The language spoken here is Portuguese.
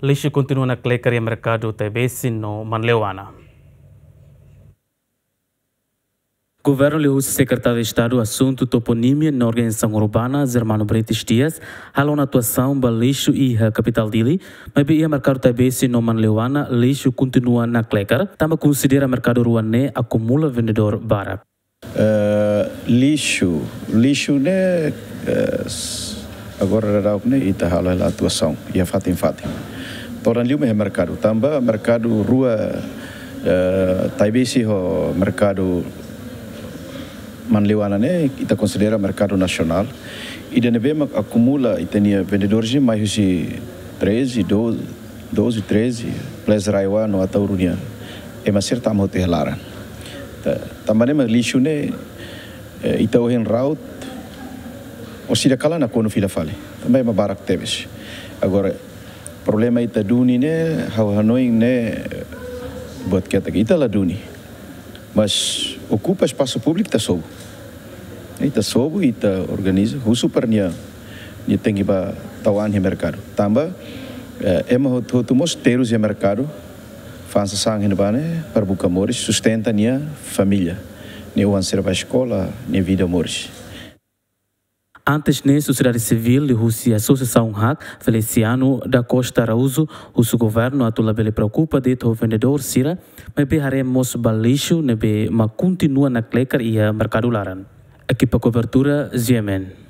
Lixo continua na Clecaria Mercado Tebesi, no Manleuana. Governo leu secretário de Estado assunto toponímia na organização urbana zermano british Dias, halou na atuação do lixo e a capital dele, mas ia mercado também se no Manleuana lixo continua na Clecar, também considera mercado ruané acumula vendedor bara. Uh, eh, lixo, lixo né uh, agora era o né e tá a atuação e a é fatem fatem. Torranilma é mercado Tamba, mercado Rua, uh, eh, Taibesi, ho, mercado Manleuana, né? Ita considera mercado nacional. E de Nebema acumula, e tinha vendedores de mais de 13, 12, 12 13, Plesraiwa, no Ataurunia. e eh, uma certa motelara. Também é lixo, né? Eh, ita o Henraut, o Sidakala na Kono Fila Fale. Também é uma barak teves. Agora, problema ita duni ne hau Hanoi ne buat kata ita la duni. Mas ocupa espaço público tá sobo. Ita sobo ita organiza husu pernia ni tengi ba tawan he mercado. Tamba eh, ema hot hot mos terus he mercado. Fansa sang he bane para buca moris sustenta nia família. Ne o anser ba escola, ne vida moris. Antes, na sociedade civil, a Associação RAC Feliciano da Costa Araújo, o governo atualmente preocupa de o vendedor Sira, mas beharemos balixo, mas continua na clecar e a mercado laran. Equipa cobertura, Ziemen.